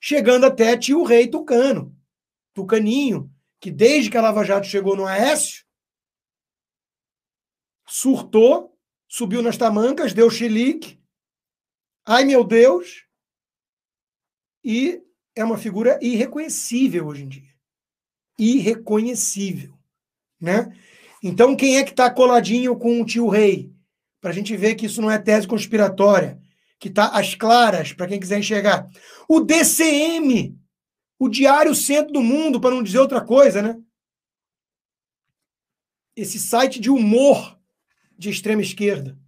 chegando até tio rei Tucano, Tucaninho, que desde que a Lava Jato chegou no Aécio, surtou, subiu nas tamancas, deu xilique, ai meu Deus, e é uma figura irreconhecível hoje em dia. Irreconhecível, né? Então, quem é que está coladinho com o tio rei? Para a gente ver que isso não é tese conspiratória que está às claras, para quem quiser enxergar. O DCM, o Diário Centro do Mundo, para não dizer outra coisa, né? Esse site de humor de extrema esquerda.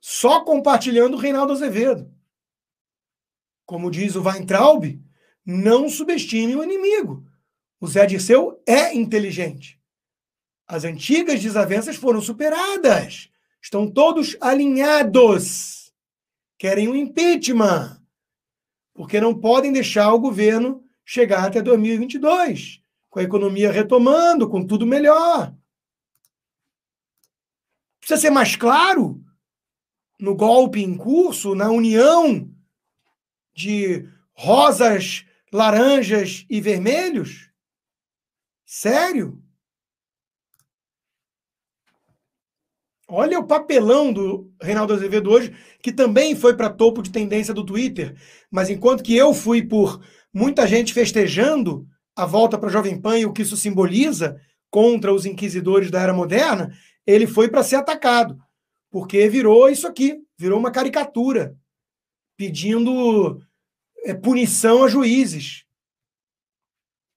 Só compartilhando o Reinaldo Azevedo. Como diz o Weintraub, não subestime o inimigo. O Zé Dirceu é inteligente. As antigas desavenças foram superadas. Estão todos alinhados. Querem um impeachment. Porque não podem deixar o governo chegar até 2022, com a economia retomando, com tudo melhor. Precisa ser mais claro no golpe em curso, na união de rosas, laranjas e vermelhos? Sério? Olha o papelão do Reinaldo Azevedo hoje, que também foi para topo de tendência do Twitter. Mas enquanto que eu fui por muita gente festejando a volta para Jovem Pan e o que isso simboliza contra os inquisidores da era moderna, ele foi para ser atacado, porque virou isso aqui, virou uma caricatura, pedindo é, punição a juízes,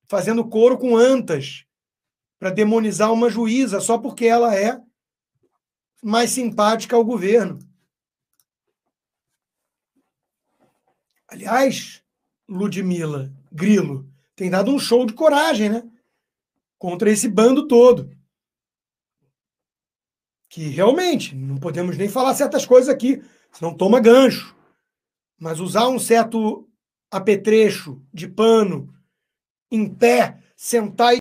fazendo coro com antas para demonizar uma juíza só porque ela é mais simpática ao governo. Aliás, Ludmila Grilo tem dado um show de coragem, né? Contra esse bando todo. Que realmente não podemos nem falar certas coisas aqui, senão toma gancho. Mas usar um certo apetrecho de pano em pé, sentar e